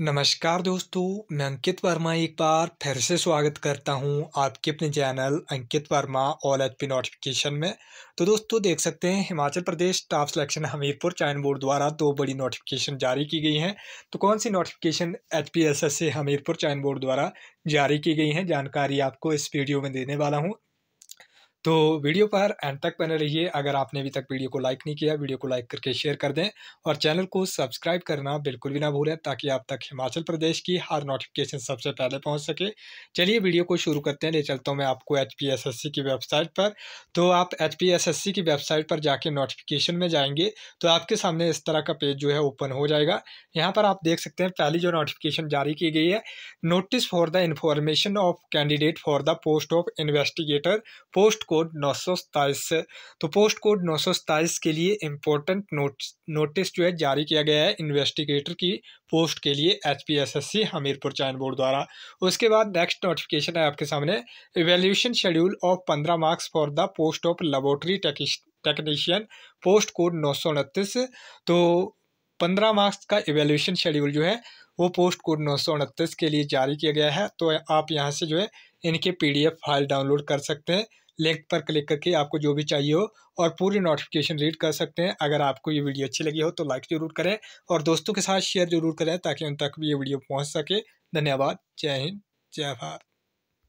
नमस्कार दोस्तों मैं अंकित वर्मा एक बार फिर से स्वागत करता हूं आपके अपने channel Ankit Verma all H P notification में तो दोस्तों देख सकते हैं हिमाचल प्रदेश स्टाफ सिलेक्शन हमीरपुर चयन बोर्ड द्वारा दो बड़ी नोटिफिकेशन जारी की गई हैं तो कौन सी notification H P S S से हमीरपुर चयन बोर्ड द्वारा जारी की गई हैं जानकारी आपको इस वीडियो में देने वाला हूँ तो वीडियो पर एंड तक बने रहिए अगर आपने अभी तक वीडियो को लाइक नहीं किया वीडियो को लाइक करके शेयर कर दें और चैनल को सब्सक्राइब करना बिल्कुल भी ना भूलें ताकि आप तक हिमाचल प्रदेश की हर नोटिफिकेशन सबसे पहले पहुंच सके चलिए वीडियो को शुरू करते हैं ले चलता हूँ मैं आपको एच की वेबसाइट पर तो आप एच की वेबसाइट पर जाके नोटिफिकेशन में जाएंगे तो आपके सामने इस तरह का पेज जो है ओपन हो जाएगा यहाँ पर आप देख सकते हैं पहली जो नोटिफिकेशन जारी की गई है notice for the information of candidate for the post of investigator post code नौ सौ सताईस तो पोस्ट कोड नौ सौ सताईस के लिए इम्पोर्टेंट नोट नोटिस जो है जारी किया गया है इन्वेस्टिगेटर की पोस्ट के लिए H P S S C Hamirpur चयन बोर्ड द्वारा उसके बाद नेक्स्ट नोटिफिकेशन है आपके सामने इवेल्यूशन शेड्यूल ऑफ पंद्रह marks for the post of laboratory technician post code नौ सौ उनतीस तो पंद्रह मार्क्स का इवेल्यूशन शेड्यूल जो है वो पोस्ट कोड नौ सौ उनतीस के लिए जारी किया गया है तो आप यहाँ से जो है इनके पीडीएफ फाइल डाउनलोड कर सकते हैं लिंक पर क्लिक करके आपको जो भी चाहिए हो और पूरी नोटिफिकेशन रीड कर सकते हैं अगर आपको ये वीडियो अच्छी लगी हो तो लाइक ज़रूर करें और दोस्तों के साथ शेयर ज़रूर करें ताकि उन तक भी ये वीडियो पहुँच सके धन्यवाद जय हिंद जय भारत